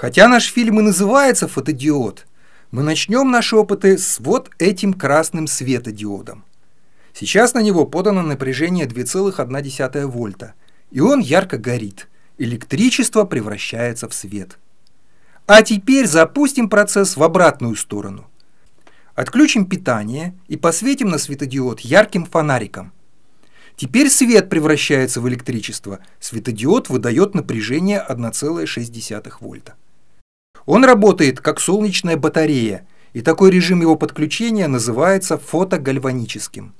Хотя наш фильм и называется «Фотодиод», мы начнем наши опыты с вот этим красным светодиодом. Сейчас на него подано напряжение 2,1 вольта, и он ярко горит. Электричество превращается в свет. А теперь запустим процесс в обратную сторону. Отключим питание и посветим на светодиод ярким фонариком. Теперь свет превращается в электричество. Светодиод выдает напряжение 1,6 вольта. Он работает как солнечная батарея, и такой режим его подключения называется фотогальваническим.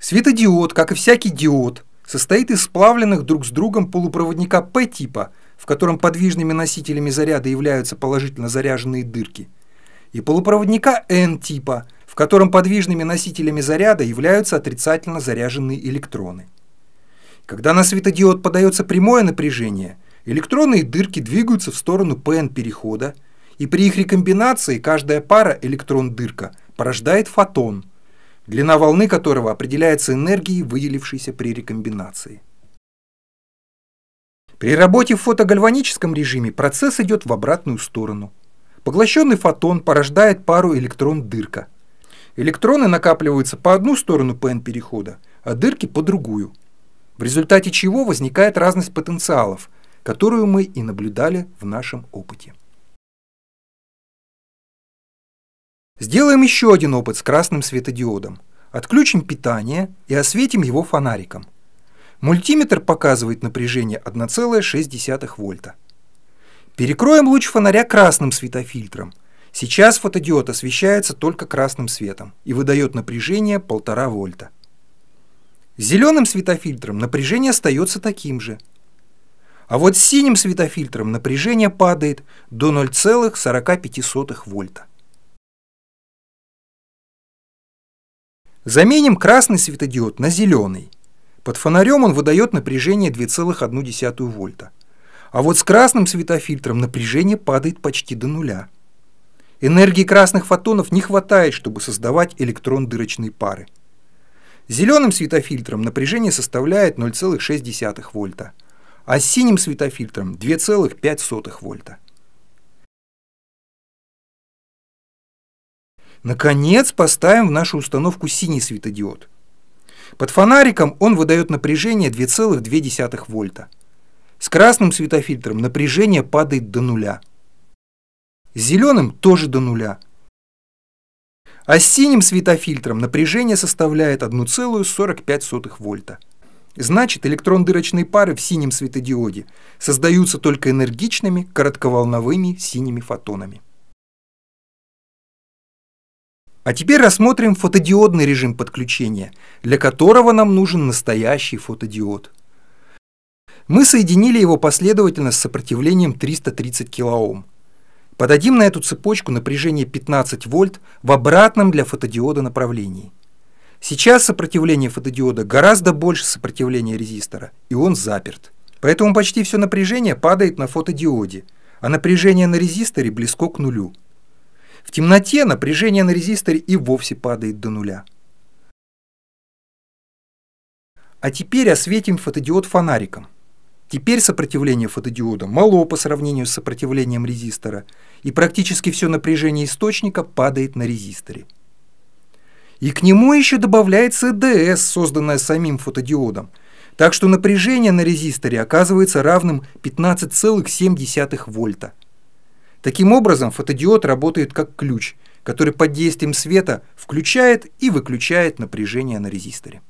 Светодиод, как и всякий диод, состоит из сплавленных друг с другом полупроводника P-типа, в котором подвижными носителями заряда являются положительно заряженные дырки, и полупроводника N-типа, в котором подвижными носителями заряда являются отрицательно заряженные электроны. Когда на светодиод подается прямое напряжение – Электронные дырки двигаются в сторону ПН-перехода, и при их рекомбинации каждая пара электрон-дырка порождает фотон, длина волны которого определяется энергией, выделившейся при рекомбинации. При работе в фотогальваническом режиме процесс идет в обратную сторону. Поглощенный фотон порождает пару электрон-дырка. Электроны накапливаются по одну сторону ПН-перехода, а дырки по другую. В результате чего возникает разность потенциалов – которую мы и наблюдали в нашем опыте. Сделаем еще один опыт с красным светодиодом. Отключим питание и осветим его фонариком. Мультиметр показывает напряжение 1,6 вольта. Перекроем луч фонаря красным светофильтром. Сейчас фотодиод освещается только красным светом и выдает напряжение 1,5 вольта. С зеленым светофильтром напряжение остается таким же – а вот с синим светофильтром напряжение падает до 0,45 вольта. Заменим красный светодиод на зеленый. Под фонарем он выдает напряжение 2,1 вольта. А вот с красным светофильтром напряжение падает почти до нуля. Энергии красных фотонов не хватает, чтобы создавать электрон-дырочные пары. Зеленым светофильтром напряжение составляет 0,6 вольта – а с синим светофильтром 2,5 вольта. Наконец поставим в нашу установку синий светодиод. Под фонариком он выдает напряжение 2,2 вольта. С красным светофильтром напряжение падает до нуля. С зеленым тоже до нуля. А с синим светофильтром напряжение составляет 1,45 вольта. Значит, электрон-дырочные пары в синем светодиоде создаются только энергичными коротковолновыми синими фотонами. А теперь рассмотрим фотодиодный режим подключения, для которого нам нужен настоящий фотодиод. Мы соединили его последовательно с сопротивлением 330 кОм. Подадим на эту цепочку напряжение 15 вольт в обратном для фотодиода направлении – Сейчас сопротивление фотодиода гораздо больше сопротивления резистора, и он заперт. Поэтому почти все напряжение падает на фотодиоде, а напряжение на резисторе близко к нулю. В темноте напряжение на резисторе и вовсе падает до нуля. А теперь осветим фотодиод фонариком. Теперь сопротивление фотодиода мало по сравнению с сопротивлением резистора, и практически все напряжение источника падает на резисторе. И к нему еще добавляется ДС, созданная самим фотодиодом. Так что напряжение на резисторе оказывается равным 15,7 вольта. Таким образом, фотодиод работает как ключ, который под действием света включает и выключает напряжение на резисторе.